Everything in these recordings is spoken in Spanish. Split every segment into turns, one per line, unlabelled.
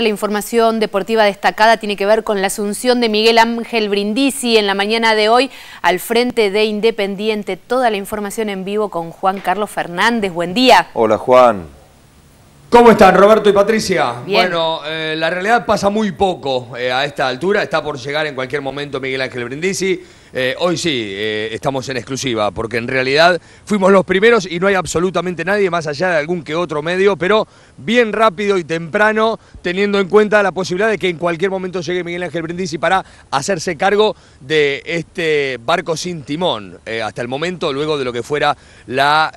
La información deportiva destacada tiene que ver con la asunción de Miguel Ángel Brindisi en la mañana de hoy al frente de Independiente. Toda la información en vivo con Juan Carlos
Fernández. Buen día. Hola Juan. ¿Cómo están Roberto y Patricia? Bueno, eh, la realidad pasa muy poco eh, a esta altura. Está por llegar en cualquier momento Miguel Ángel Brindisi. Eh, hoy sí, eh, estamos en exclusiva, porque en realidad fuimos los primeros y no hay absolutamente nadie más allá de algún que otro medio, pero bien rápido y temprano, teniendo en cuenta la posibilidad de que en cualquier momento llegue Miguel Ángel Brindisi para hacerse cargo de este barco sin timón, eh, hasta el momento, luego de lo que fuera la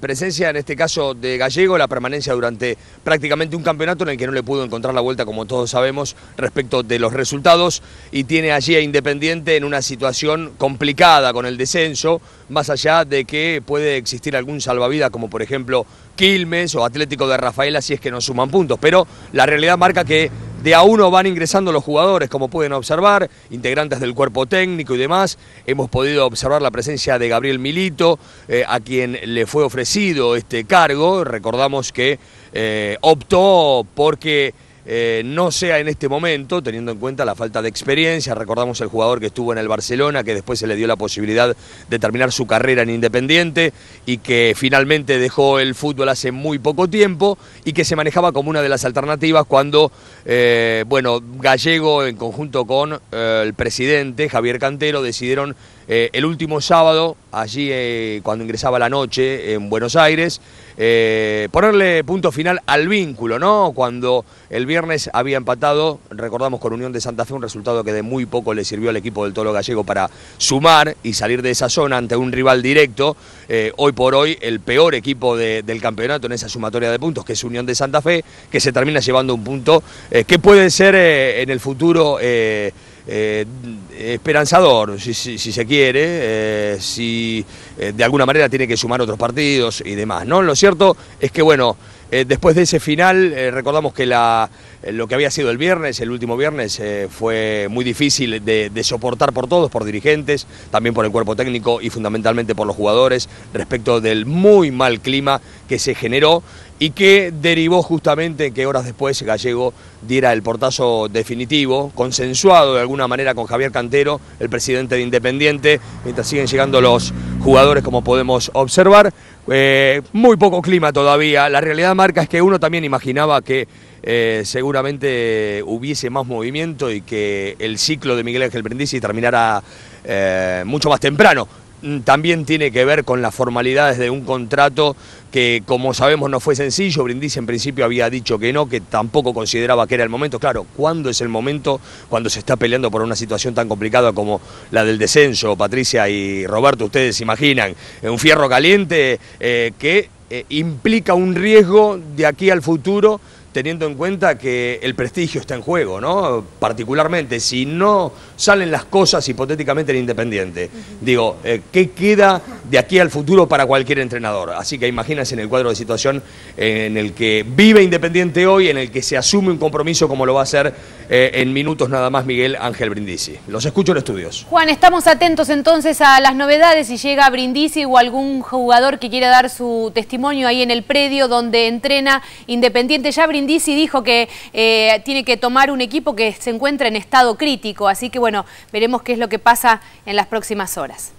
presencia, en este caso de Gallego, la permanencia durante prácticamente un campeonato en el que no le pudo encontrar la vuelta, como todos sabemos, respecto de los resultados, y tiene allí a Independiente en una situación complicada con el descenso, más allá de que puede existir algún salvavidas como por ejemplo Quilmes o Atlético de Rafael, si es que no suman puntos, pero la realidad marca que de a uno van ingresando los jugadores, como pueden observar, integrantes del cuerpo técnico y demás. Hemos podido observar la presencia de Gabriel Milito, eh, a quien le fue ofrecido este cargo. Recordamos que eh, optó porque eh, no sea en este momento, teniendo en cuenta la falta de experiencia. Recordamos el jugador que estuvo en el Barcelona, que después se le dio la posibilidad de terminar su carrera en Independiente y que finalmente dejó el fútbol hace muy poco tiempo y que se manejaba como una de las alternativas cuando, eh, bueno, Gallego en conjunto con eh, el presidente Javier Cantero decidieron eh, el último sábado, allí eh, cuando ingresaba la noche en Buenos Aires, eh, ponerle punto final al vínculo, ¿no? Cuando el viernes había empatado, recordamos con Unión de Santa Fe, un resultado que de muy poco le sirvió al equipo del Tolo Gallego para sumar y salir de esa zona ante un rival directo, hoy por hoy el peor equipo del campeonato en esa sumatoria de puntos, que es Unión de Santa Fe, que se termina llevando un punto que puede ser en el futuro eh, esperanzador, si, si, se quiere, eh, si eh, de alguna manera tiene que sumar otros partidos y demás, ¿no? Lo cierto es que, bueno, eh, después de ese final, eh, recordamos que la, lo que había sido el viernes, el último viernes, fue muy difícil de, soportar por todos, por dirigentes, también por el cuerpo técnico y fundamentalmente por los jugadores, respecto del muy mal clima que se generó y que derivó justamente que horas después Gallego diera el portazo definitivo, consensuado de alguna manera con Javier Cantero, el presidente de Independiente, mientras siguen llegando los jugadores como podemos observar. Eh, muy poco clima todavía. La realidad marca es que uno también imaginaba que eh, seguramente hubiese más movimiento y que el ciclo de Miguel Ángel Brindisi terminara eh, mucho más temprano. Mm, también tiene que ver con las formalidades de un contrato que, como sabemos, no fue sencillo. Brindisi en principio había dicho que no, que tampoco consideraba que era el momento. Claro, ¿cuándo es el momento cuando se está peleando por una situación tan complicada como la del descenso? Patricia y Roberto, ustedes se imaginan, eh, un fierro caliente eh, que eh, implica un riesgo de aquí al futuro teniendo en cuenta que el prestigio está en juego, ¿no? Particularmente, si no salen las cosas hipotéticamente en Independiente, digo, eh, ¿qué queda de aquí al futuro para cualquier entrenador. Así que imagínense en el cuadro de situación eh, en el que vive Independiente hoy, en el que se asume un compromiso como lo va a hacer eh, en minutos nada más Miguel Ángel Brindisi. Los escucho en estudios.
Juan, estamos atentos entonces a las novedades si llega Brindisi o algún jugador que quiera dar su testimonio ahí en el predio donde entrena Independiente. Ya Brindisi dijo que eh, tiene que tomar un equipo que se encuentra en estado crítico, así que bueno, veremos qué es lo que pasa en las próximas horas.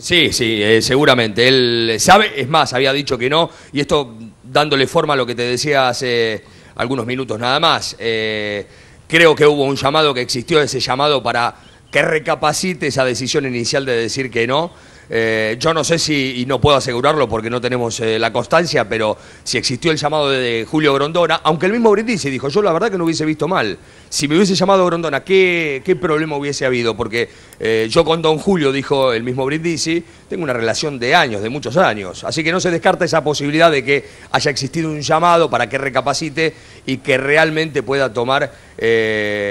Sí, sí, eh, seguramente. Él sabe, es más, había dicho que no, y esto dándole forma a lo que te decía hace algunos minutos nada más. Eh, creo que hubo un llamado que existió, ese llamado para que recapacite esa decisión inicial de decir que no. Eh, yo no sé si, y no puedo asegurarlo porque no tenemos eh, la constancia, pero si existió el llamado de, Julio Grondona, aunque el mismo Brindisi dijo, yo la verdad que no hubiese visto mal. Si me hubiese llamado Grondona, ¿qué, problema hubiese habido? Porque eh, yo con Don Julio, dijo el mismo Brindisi, tengo una relación de años, de muchos años. Así que no se descarta esa posibilidad de que haya existido un llamado para que recapacite y que realmente pueda tomar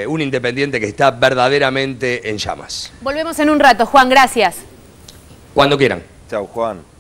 un independiente que está verdaderamente en llamas.
Volvemos en un rato, Juan, gracias.
Cuando quieran. Chao, Juan.